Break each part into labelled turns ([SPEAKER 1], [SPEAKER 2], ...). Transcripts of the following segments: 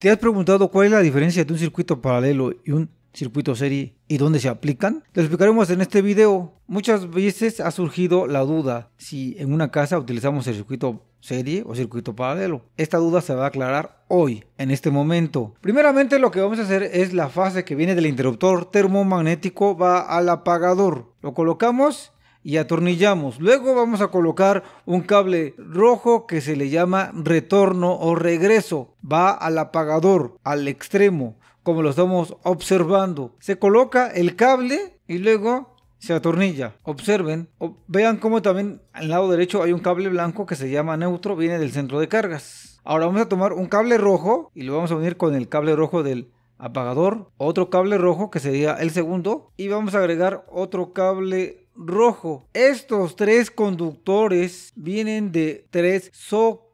[SPEAKER 1] ¿Te has preguntado cuál es la diferencia de un circuito paralelo y un circuito serie y dónde se aplican? Lo explicaremos en este video. Muchas veces ha surgido la duda si en una casa utilizamos el circuito serie o circuito paralelo. Esta duda se va a aclarar hoy, en este momento. Primeramente lo que vamos a hacer es la fase que viene del interruptor termomagnético va al apagador. Lo colocamos y atornillamos. Luego vamos a colocar un cable rojo que se le llama retorno o regreso. Va al apagador, al extremo, como lo estamos observando. Se coloca el cable y luego se atornilla. Observen, vean cómo también al lado derecho hay un cable blanco que se llama neutro, viene del centro de cargas. Ahora vamos a tomar un cable rojo y lo vamos a unir con el cable rojo del apagador, otro cable rojo que sería el segundo y vamos a agregar otro cable rojo. Estos tres conductores vienen de tres socos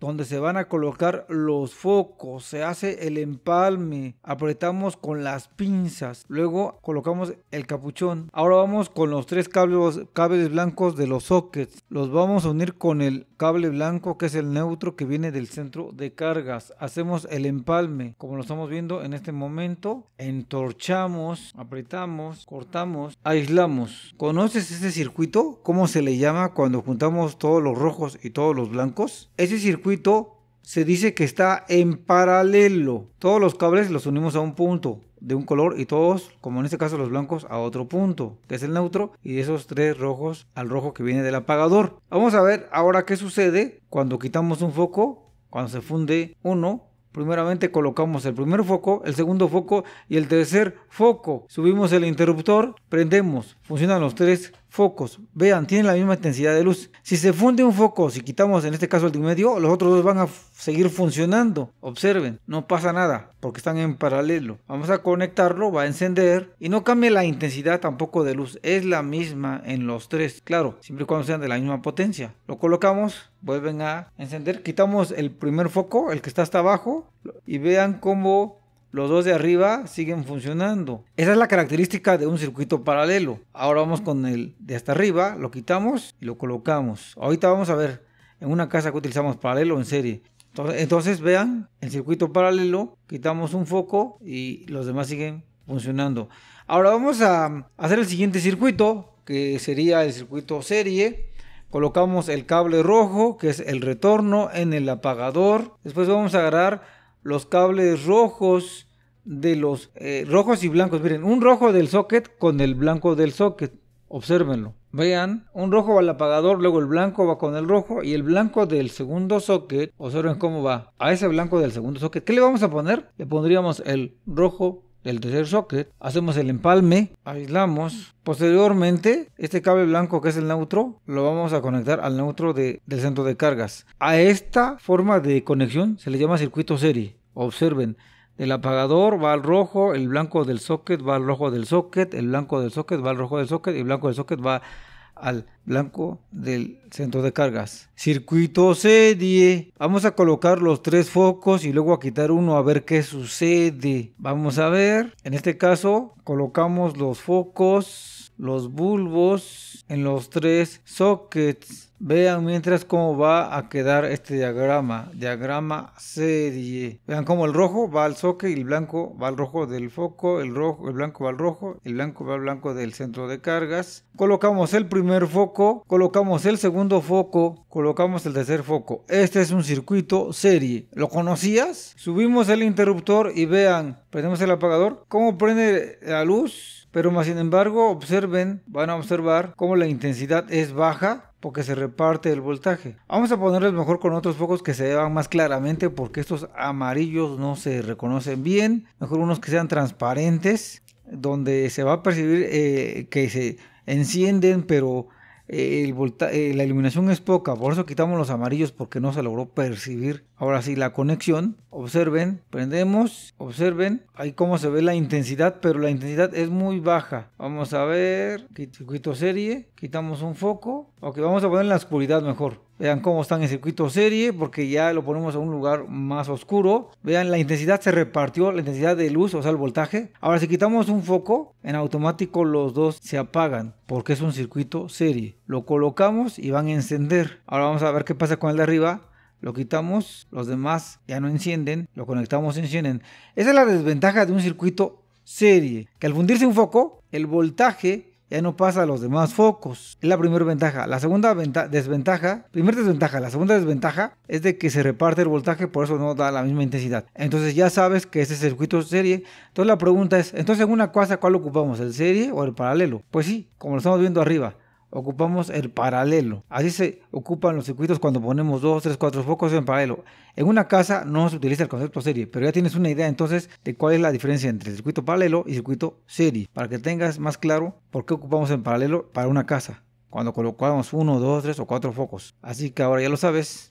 [SPEAKER 1] donde se van a colocar los focos, se hace el empalme, apretamos con las pinzas, luego colocamos el capuchón. Ahora vamos con los tres cables, cables blancos de los sockets, los vamos a unir con el cable blanco que es el neutro que viene del centro de cargas. Hacemos el empalme, como lo estamos viendo en este momento, entorchamos, apretamos, cortamos, aislamos. ¿Conoces este circuito? ¿Cómo se le llama cuando juntamos todos los rojos y todos los blancos? Ese circuito se dice que está en paralelo. Todos los cables los unimos a un punto de un color y todos, como en este caso los blancos, a otro punto, que es el neutro, y esos tres rojos al rojo que viene del apagador. Vamos a ver ahora qué sucede cuando quitamos un foco, cuando se funde uno. Primeramente colocamos el primer foco, el segundo foco y el tercer foco. Subimos el interruptor, prendemos, funcionan los tres focos, vean, tienen la misma intensidad de luz. Si se funde un foco, si quitamos en este caso el de medio, los otros dos van a seguir funcionando. Observen, no pasa nada porque están en paralelo. Vamos a conectarlo, va a encender y no cambia la intensidad tampoco de luz. Es la misma en los tres, claro, siempre y cuando sean de la misma potencia. Lo colocamos, vuelven a encender, quitamos el primer foco, el que está hasta abajo y vean cómo los dos de arriba siguen funcionando. Esa es la característica de un circuito paralelo. Ahora vamos con el de hasta arriba, lo quitamos y lo colocamos. Ahorita vamos a ver en una casa que utilizamos paralelo en serie. Entonces, entonces vean, el circuito paralelo, quitamos un foco y los demás siguen funcionando. Ahora vamos a hacer el siguiente circuito, que sería el circuito serie colocamos el cable rojo que es el retorno en el apagador después vamos a agarrar los cables rojos de los eh, rojos y blancos. Miren, un rojo del socket con el blanco del socket. Obsérvenlo. Vean, un rojo va al apagador, luego el blanco va con el rojo y el blanco del segundo socket, observen cómo va a ese blanco del segundo socket. ¿Qué le vamos a poner? Le pondríamos el rojo del tercer socket, hacemos el empalme, aislamos. Posteriormente, este cable blanco que es el neutro, lo vamos a conectar al neutro del centro de cargas. A esta forma de conexión se le llama circuito serie. Observen, el apagador va al rojo, el blanco del socket va al rojo del socket, el blanco del socket va al rojo del socket y el blanco del socket va al blanco del centro de cargas. Circuito serie Vamos a colocar los tres focos y luego a quitar uno a ver qué sucede. Vamos a ver. En este caso colocamos los focos, los bulbos en los tres sockets. Vean mientras cómo va a quedar este diagrama. Diagrama serie. Vean cómo el rojo va al socket y el blanco va al rojo del foco. El, rojo, el blanco va al rojo. El blanco va al blanco del centro de cargas. Colocamos el primer foco colocamos el segundo foco, colocamos el tercer foco. Este es un circuito serie. ¿Lo conocías? Subimos el interruptor y vean, prendemos el apagador, como prende la luz. Pero más sin embargo, observen, van a observar cómo la intensidad es baja porque se reparte el voltaje. Vamos a ponerles mejor con otros focos que se vean más claramente porque estos amarillos no se reconocen bien. Mejor unos que sean transparentes, donde se va a percibir eh, que se encienden, pero eh, eh, la iluminación es poca, por eso quitamos los amarillos porque no se logró percibir. Ahora sí, la conexión, observen, prendemos, observen, ahí cómo se ve la intensidad, pero la intensidad es muy baja. Vamos a ver, circuito serie, quitamos un foco, ok, vamos a poner en la oscuridad mejor. Vean cómo están en circuito serie, porque ya lo ponemos a un lugar más oscuro. Vean, la intensidad se repartió, la intensidad de luz, o sea, el voltaje. Ahora, si quitamos un foco, en automático los dos se apagan, porque es un circuito serie. Lo colocamos y van a encender. Ahora vamos a ver qué pasa con el de arriba lo quitamos, los demás ya no encienden, lo conectamos y encienden. Esa es la desventaja de un circuito serie, que al fundirse un foco, el voltaje ya no pasa a los demás focos. Es la primera ventaja. La segunda desventaja, primera desventaja, la segunda desventaja es de que se reparte el voltaje, por eso no da la misma intensidad. Entonces ya sabes que ese circuito es serie. Entonces la pregunta es, entonces en una cosa ¿cuál ocupamos? ¿El serie o el paralelo? Pues sí, como lo estamos viendo arriba ocupamos el paralelo. Así se ocupan los circuitos cuando ponemos 2, 3, 4 focos en paralelo. En una casa no se utiliza el concepto serie, pero ya tienes una idea entonces de cuál es la diferencia entre circuito paralelo y circuito serie, para que tengas más claro por qué ocupamos en paralelo para una casa, cuando colocamos 1, 2, 3 o 4 focos. Así que ahora ya lo sabes.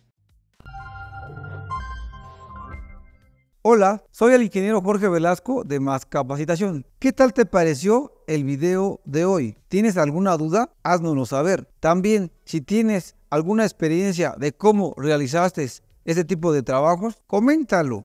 [SPEAKER 1] Hola, soy el ingeniero Jorge Velasco de Más Capacitación. ¿Qué tal te pareció el video de hoy? ¿Tienes alguna duda? Haznoslo saber. También, si tienes alguna experiencia de cómo realizaste este tipo de trabajos, coméntalo.